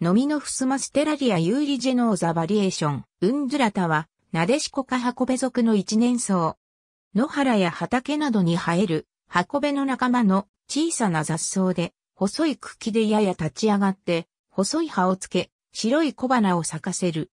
ノミノフスマステラリアユーリジェノーザバリエーション、ウンズラタは、ナデシコカハコベ族の一年草。野原や畑などに生える、ハコベの仲間の小さな雑草で、細い茎でやや立ち上がって、細い葉をつけ、白い小花を咲かせる。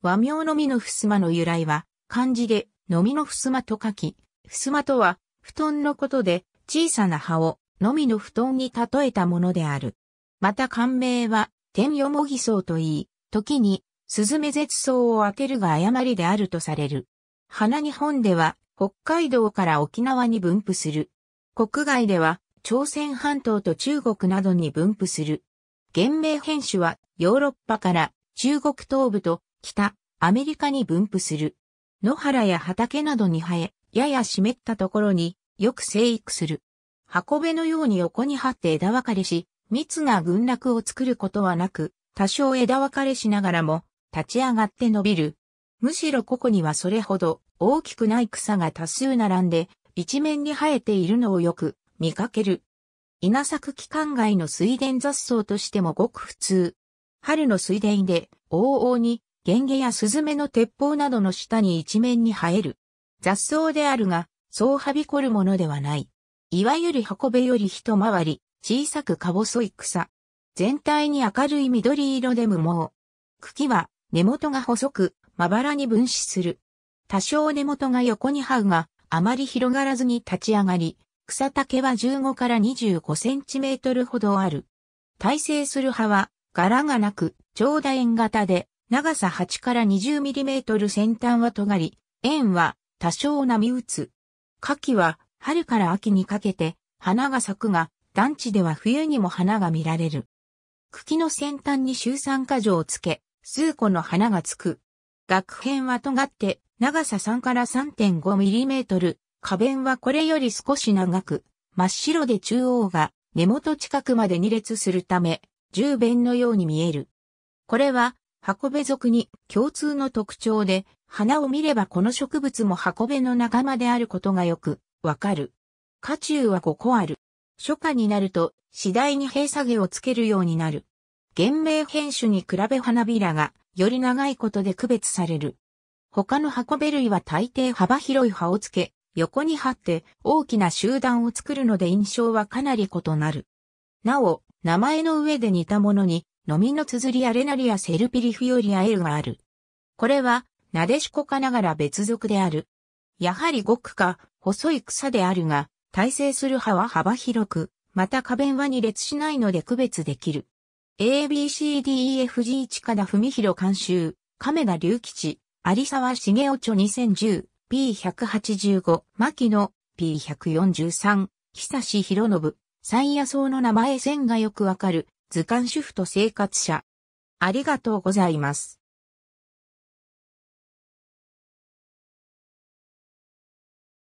和名のミのふすまの由来は、漢字で、ノみのふすまと書き、ふすまとは、布団のことで、小さな葉を、のみの布団に例えたものである。また漢名は、天よもぎ草といい、時に、スズメ絶草を当てるが誤りであるとされる。花日本では、北海道から沖縄に分布する。国外では、朝鮮半島と中国などに分布する。原名変種は、ヨーロッパから中国東部と北、アメリカに分布する。野原や畑などに生え、やや湿ったところによく生育する。箱辺のように横に張って枝分かれし、密な群落を作ることはなく、多少枝分かれしながらも、立ち上がって伸びる。むしろここにはそれほど大きくない草が多数並んで、一面に生えているのをよく見かける。稲作期間外の水田雑草としてもごく普通。春の水田で、往々に、ゲンゲやスズメの鉄砲などの下に一面に生える。雑草であるが、そうはびこるものではない。いわゆる運べより一回り、小さくか細い草。全体に明るい緑色で無毛。茎は根元が細く、まばらに分子する。多少根元が横に這うが、あまり広がらずに立ち上がり、草丈は15から25センチメートルほどある。耐性する葉は、柄がなく、長楕円型で、長さ8から20ミリメートル先端は尖り、円は多少波打つ。夏季は春から秋にかけて花が咲くが、団地では冬にも花が見られる。茎の先端に周三箇条をつけ、数個の花がつく。額辺は尖って、長さ3から 3.5mm、花弁はこれより少し長く、真っ白で中央が根元近くまで2列するため、十弁のように見える。これは、箱辺属に共通の特徴で、花を見ればこの植物も箱辺の仲間であることがよくわかる。花中は5個ある。初夏になると次第に閉鎖毛をつけるようになる。原名変種に比べ花びらがより長いことで区別される。他の箱べ類は大抵幅広い葉をつけ、横に張って大きな集団を作るので印象はかなり異なる。なお、名前の上で似たものに、のみの綴りアレナリアセルピリフィオリアエルがある。これは、なでしこかながら別属である。やはりごくか、細い草であるが、耐性する派は幅広く、また花弁は2列しないので区別できる。ABCDEFG 近田文博監修、亀田隆吉、有沢茂雄著 2010P185、牧野 P143、久志博信、三夜草の名前線がよくわかる、図鑑主婦と生活者。ありがとうございます。